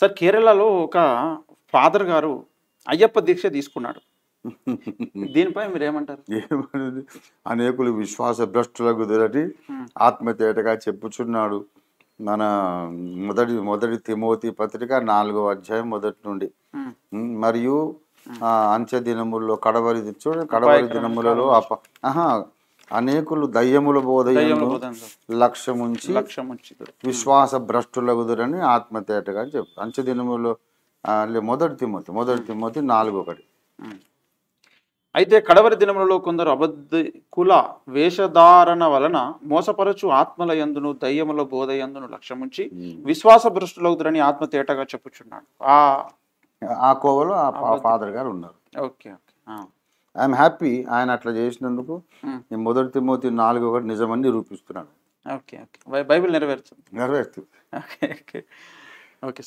Sir కేరళలో ఒక father గారు అయ్యప్ప దీక్ష తీసుకున్నాడు దీనిపై మీరు ఏమంటారు ఏమనేది అనేకులు విశ్వాస భ్రష్టులకు దొరటి ఆత్మతేటగా చెప్పుచున్నాడు మన మొదటి మొదటి తిమోతి పత్రిక నాలుగో అధ్యాయం మొదటి నుండి మరియు అంచె దినముల్లో కడవరి చూడండి కడవరి దినములలో అప అనేకులు దయ్యముల బోధయము లక్ష్యముంచి విశ్వాస భ్రష్టులగుదురని ఆత్మతేటగా చెప్పు అంచెదినములు మొదటి తిమ్మతి మొదటి తిమ్మతి నాలుగు ఒకటి అయితే కడవరి దినములలో కొందరు అబద్ధ కుల వేషధారణ వలన మోసపరచు ఆత్మల ఎందును దయ్యముల బోధ ఎందును లక్ష్యముంచి విశ్వాస భ్రష్టులవుతురని ఆత్మ తేటగా చెప్పుచున్నాడు ఆ కోవలో ఆ ఫాదర్ గారు ఉన్నారు ఓకే ఓకే ఐఎమ్ హ్యాపీ ఆయన అట్లా చేసినందుకు నేను hmm. మొదటి తిమ్మోతి నాలుగు ఒకటి నిజమని నిరూపిస్తున్నాను ఓకే ఓకే బైబిల్ నెరవేర్చు నెరవేరుతుంది ఓకే ఓకే ఓకే